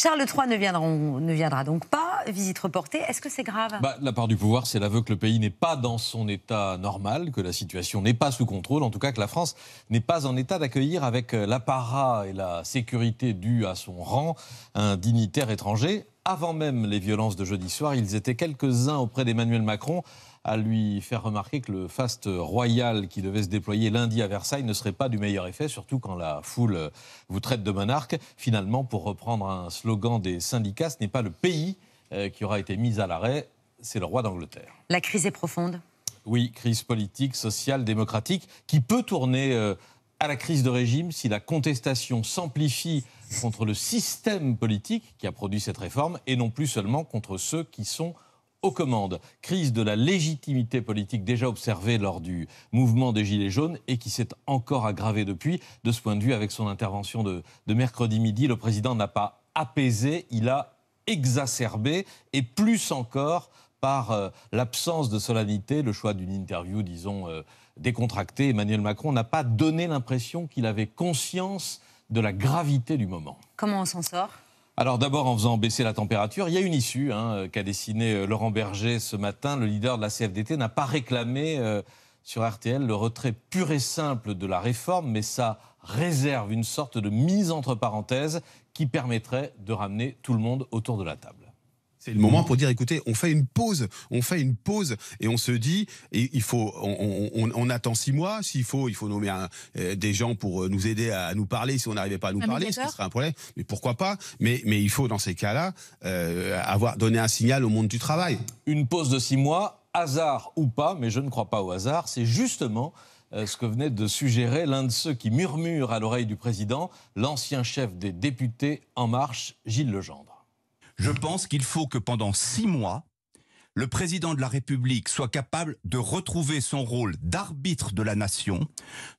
Charles III ne, viendra donc pas visite reportée. Est-ce que c'est grave bah, La part du pouvoir, c'est l'aveu que le pays n'est pas dans son état normal, que la situation n'est pas sous contrôle, en tout cas que la France n'est pas en état d'accueillir avec euh, l'apparat et la sécurité due à son rang un dignitaire étranger. Avant même les violences de jeudi soir, ils étaient quelques-uns auprès d'Emmanuel Macron à lui faire remarquer que le faste royal qui devait se déployer lundi à Versailles ne serait pas du meilleur effet, surtout quand la foule vous traite de monarque. Finalement, pour reprendre un slogan des syndicats, ce n'est pas le pays euh, qui aura été mise à l'arrêt, c'est le roi d'Angleterre. La crise est profonde Oui, crise politique, sociale, démocratique, qui peut tourner euh, à la crise de régime si la contestation s'amplifie contre le système politique qui a produit cette réforme et non plus seulement contre ceux qui sont aux commandes. Crise de la légitimité politique déjà observée lors du mouvement des Gilets jaunes et qui s'est encore aggravée depuis. De ce point de vue, avec son intervention de, mercredi midi, le président n'a pas apaisé, il a Exacerbé et plus encore par euh, l'absence de solennité, le choix d'une interview, disons, euh, décontractée. Emmanuel Macron n'a pas donné l'impression qu'il avait conscience de la gravité du moment. Comment on s'en sort alors d'abord en faisant baisser la température, il y a une issue hein, qu'a dessinée euh, Laurent Berger ce matin. Le leader de la CFDT n'a pas réclamé sur RTL le retrait pur et simple de la réforme, mais ça réserve une sorte de mise entre parenthèses qui permettrait de ramener tout le monde autour de la table. C'est le moment pour dire, écoutez, on fait une pause, on fait une pause et on se dit, il faut, on, attend six mois, s'il faut, il faut nommer euh, des gens pour euh, nous aider à, nous parler, si on n'arrivait pas à nous parler, ce serait un problème, mais pourquoi pas mais, mais il faut, dans ces cas-là, euh, donner avoir donné un signal au monde du travail. Une pause de six mois hasard ou pas, mais je ne crois pas au hasard, c'est justement euh, ce que venait de suggérer l'un de ceux qui murmure à l'oreille du président, l'ancien chef des députés En Marche, Gilles Legendre. Je pense qu'il faut que pendant six mois, le président de la République soit capable de retrouver son rôle d'arbitre de la nation,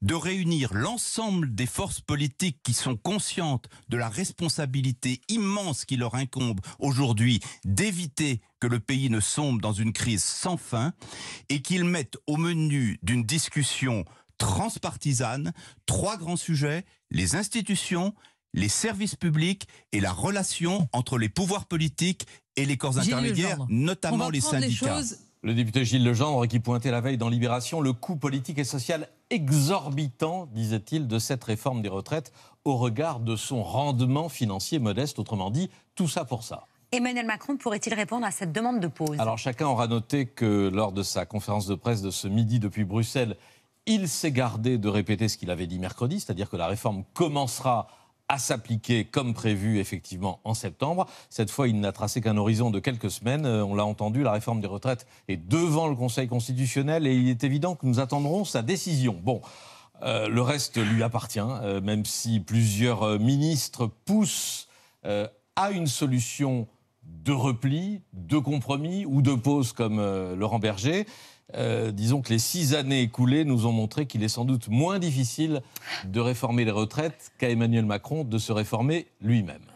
de réunir l'ensemble des forces politiques qui sont conscientes de la responsabilité immense qui leur incombe aujourd'hui d'éviter que le pays ne sombre dans une crise sans fin et qu'ils mettent au menu d'une discussion transpartisane trois grands sujets, les institutions, les services publics et la relation entre les pouvoirs politiques et les corps intermédiaires, notamment les syndicats. Le député Gilles Legendre qui pointait la veille dans Libération le coût politique et social exorbitant, disait-il, de cette réforme des retraites au regard de son rendement financier modeste, autrement dit, tout ça pour ça. Emmanuel Macron pourrait-il répondre à cette demande de pause Alors chacun aura noté que lors de sa conférence de presse de ce midi depuis Bruxelles, il s'est gardé de répéter ce qu'il avait dit mercredi, c'est-à-dire que la réforme commencera à s'appliquer comme prévu effectivement en septembre. Cette fois, il n'a tracé qu'un horizon de quelques semaines. Euh, on l'a entendu, la réforme des retraites est devant le Conseil constitutionnel et il est évident que nous attendrons sa décision. Bon. Euh, le reste lui appartient, euh, même si plusieurs ministres poussent à une solution de repli, de compromis ou de pause comme euh, Laurent Berger. Euh, disons que les six années écoulées nous ont montré qu'il est sans doute moins difficile de réformer les retraites qu'à Emmanuel Macron de se réformer lui-même.